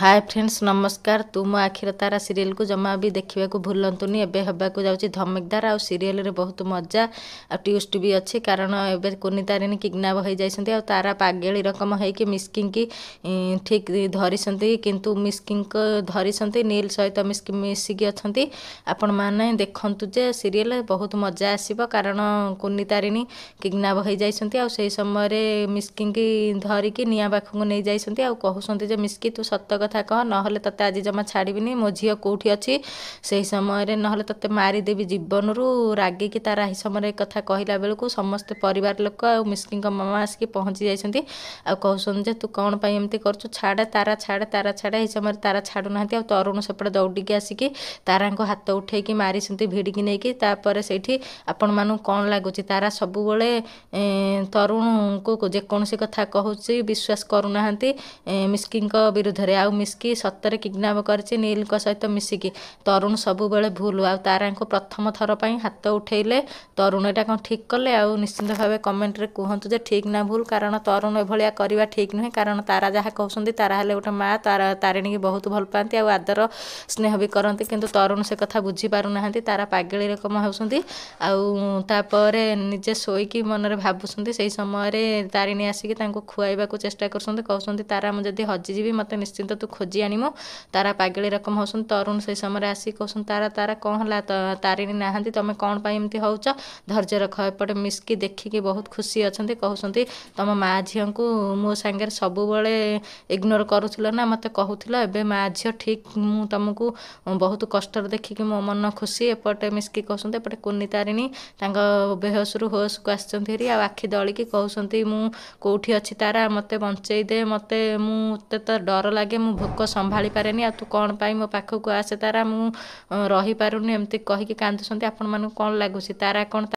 ହାଏ friends ନମସ୍କାର ତୁ ମୋ ଆଖିର ତାରା ସିରିଏଲ୍କୁ ଜମା ବି ଦେଖିବାକୁ ଭୁଲନ୍ତୁନି ଏବେ ହେବାକୁ ଯାଉଛି ଧମକଦାର ଆଉ ସିରିଏଲ୍ରେ ବହୁତ ମଜା ଆଉ ଟ୍ୟୁଷ୍ଟ ବି ଅଛି କାରଣ ଏବେ କୁନି ତାରିଣୀ କିଡ଼ନାପ୍ ହୋଇଯାଇଛନ୍ତି ଆଉ ତାରା ପାଗେଳି ରକମ ହେଇକି ମିସ୍କିଙ୍କି ଠିକ୍ ଧରିଛନ୍ତି କିନ୍ତୁ ମିସ୍କିଙ୍କ ଧରିଛନ୍ତି ନୀଲ ସହିତ ମିସ୍କି ମିଶିକି ଅଛନ୍ତି ଆପଣମାନେ ଦେଖନ୍ତୁ ଯେ ସିରିଏଲ୍ ବହୁତ ମଜା ଆସିବ କାରଣ କୁନି ତାରିଣୀ କିଡ଼ନାପ୍ ହୋଇଯାଇଛନ୍ତି ଆଉ ସେହି ସମୟରେ ମିସ୍କିଙ୍କି ଧରିକି ନିଆଁ ପାଖକୁ ନେଇଯାଇଛନ୍ତି ଆଉ କହୁଛନ୍ତି ଯେ ମିସ୍କି ତୁ ସତ କଥା କହ ନହେଲେ ତତେ ଆଜି ଜମା ଛାଡ଼ିବିନି ମୋ ଝିଅ କେଉଁଠି ଅଛି ସେହି ସମୟରେ ନହେଲେ ତତେ ମାରିଦେବି ଜୀବନରୁ ରାଗିକି ତା ରାହି ସମୟରେ ଏ କଥା କହିଲା ବେଳକୁ ସମସ୍ତେ ପରିବାର ଲୋକ ଆଉ ମିସ୍କିଙ୍କ ମାମା ଆସିକି ପହଞ୍ଚି ଯାଇଛନ୍ତି ଆଉ କହୁଛନ୍ତି ଯେ ତୁ କ'ଣ ପାଇଁ ଏମିତି କରୁଛୁ ଛାଡ଼େ ତାରା ଛାଡ଼େ ତାରା ଛାଡ଼େ ଏହି ସମୟରେ ତାରା ଛାଡ଼ୁନାହାନ୍ତି ଆଉ ତରୁଣ ସେପଟେ ଦୌଡ଼ିକି ଆସିକି ତାରାଙ୍କ ହାତ ଉଠେଇକି ମାରିଛନ୍ତି ଭିଡ଼ିକି ନେଇକି ତାପରେ ସେଇଠି ଆପଣମାନଙ୍କୁ କ'ଣ ଲାଗୁଛି ତାରା ସବୁବେଳେ ତରୁଣଙ୍କୁ ଯେକୌଣସି କଥା କହୁଛି ବିଶ୍ୱାସ କରୁନାହାନ୍ତି ମିସ୍କିଙ୍କ ବିରୁଦ୍ଧରେ ଆଉ ମିଶିକି ସତରେ କିଡ଼ନାପ୍ କରିଛି ନୀଲଙ୍କ ସହିତ ମିଶିକି ତରୁଣ ସବୁବେଳେ ଭୁଲ ଆଉ ତାରାଙ୍କୁ ପ୍ରଥମ ଥର ପାଇଁ ହାତ ଉଠାଇଲେ ତରୁଣ ଏଇଟା କ'ଣ ଠିକ୍ କଲେ ଆଉ ନିଶ୍ଚିନ୍ତ ଭାବେ କମେଣ୍ଟରେ କୁହନ୍ତୁ ଯେ ଠିକ୍ ନା ଭୁଲ କାରଣ ତରୁଣ ଏଭଳିଆ କରିବା ଠିକ୍ ନୁହେଁ କାରଣ ତାରା ଯାହା କହୁଛନ୍ତି ତାରା ହେଲେ ଗୋଟେ ମାଆ ତାରା ତାରିଣୀକି ବହୁତ ଭଲ ପାଆନ୍ତି ଆଉ ଆଦର ସ୍ନେହ ବି କରନ୍ତି କିନ୍ତୁ ତରୁଣ ସେ କଥା ବୁଝିପାରୁନାହାନ୍ତି ତାରା ପାଗେଳି ରକମ ହେଉଛନ୍ତି ଆଉ ତାପରେ ନିଜେ ଶୋଇକି ମନରେ ଭାବୁଛନ୍ତି ସେହି ସମୟରେ ତାରିଣୀ ଆସିକି ତାଙ୍କୁ ଖୁଆଇବାକୁ ଚେଷ୍ଟା କରୁଛନ୍ତି କହୁଛନ୍ତି ତାରା ମୁଁ ଯଦି ହଜିଯିବି ମୋତେ ନିଶ୍ଚିନ୍ତ ତୁ ଖୋଜି ଆଣିମୁ ତାରା ପାଗେଳି ରକମ ହେଉଛନ୍ତି ତରୁଣ ସେଇ ସମୟରେ ଆସିକି କହୁଛନ୍ତି ତାରା ତାରା କ'ଣ ହେଲା ତାରିଣୀ ନାହାନ୍ତି ତୁମେ କ'ଣ ପାଇଁ ଏମିତି ହେଉଛ ଧୈର୍ଯ୍ୟ ରଖ ଏପଟେ ମିସ୍କି ଦେଖିକି ବହୁତ ଖୁସି ଅଛନ୍ତି କହୁଛନ୍ତି ତୁମ ମା ଝିଅଙ୍କୁ ମୋ ସାଙ୍ଗରେ ସବୁବେଳେ ଇଗ୍ନୋର କରୁଥିଲ ନା ମୋତେ କହୁଥିଲ ଏବେ ମା ଝିଅ ଠିକ୍ ମୁଁ ତୁମକୁ ବହୁତ କଷ୍ଟରେ ଦେଖିକି ମୋ ମନ ଖୁସି ଏପଟେ ମିସ୍କି କହୁଛନ୍ତି ଏପଟେ କୁନି ତାରିଣୀ ତାଙ୍କ ବେହୋସରୁ ହୋସକୁ ଆସିଛନ୍ତି ହେରି ଆଉ ଆଖି ଦଳିକି କହୁଛନ୍ତି ମୁଁ କେଉଁଠି ଅଛି ତାରା ମୋତେ ବଞ୍ଚେଇ ଦେ ମୋତେ ମୁଁ ମୋତେ ତ ଡର ଲାଗେ ମୁଁ ଭୋକ ସମ୍ଭାଳି ପାରେନି ଆଉ ତୁ କ'ଣ ପାଇଁ ମୋ ପାଖକୁ ଆସେ ତାରା ମୁଁ ରହିପାରୁନି ଏମିତି କହିକି କାନ୍ଦୁଛନ୍ତି ଆପଣମାନଙ୍କୁ କ'ଣ ଲାଗୁଛି ତାରା କ'ଣ